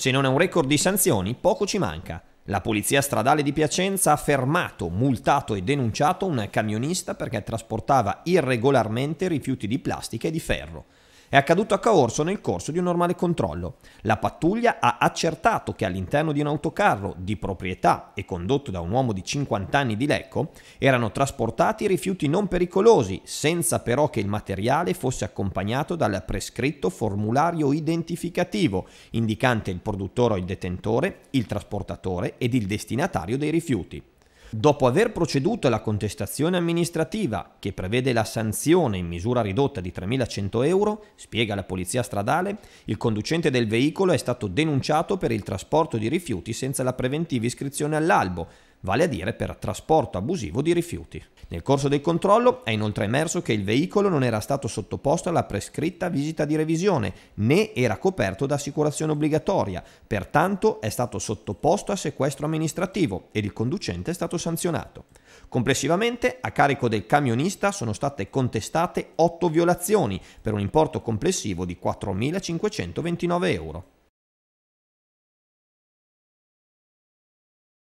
Se non è un record di sanzioni, poco ci manca. La polizia stradale di Piacenza ha fermato, multato e denunciato un camionista perché trasportava irregolarmente rifiuti di plastica e di ferro. È accaduto a Caorso nel corso di un normale controllo. La pattuglia ha accertato che all'interno di un autocarro di proprietà e condotto da un uomo di 50 anni di Lecco erano trasportati rifiuti non pericolosi, senza però che il materiale fosse accompagnato dal prescritto formulario identificativo, indicante il produttore o il detentore, il trasportatore ed il destinatario dei rifiuti. Dopo aver proceduto alla contestazione amministrativa, che prevede la sanzione in misura ridotta di 3.100 euro, spiega la polizia stradale, il conducente del veicolo è stato denunciato per il trasporto di rifiuti senza la preventiva iscrizione all'albo, vale a dire per trasporto abusivo di rifiuti. Nel corso del controllo è inoltre emerso che il veicolo non era stato sottoposto alla prescritta visita di revisione né era coperto da assicurazione obbligatoria, pertanto è stato sottoposto a sequestro amministrativo ed il conducente è stato sanzionato. Complessivamente, a carico del camionista sono state contestate 8 violazioni per un importo complessivo di 4.529 euro.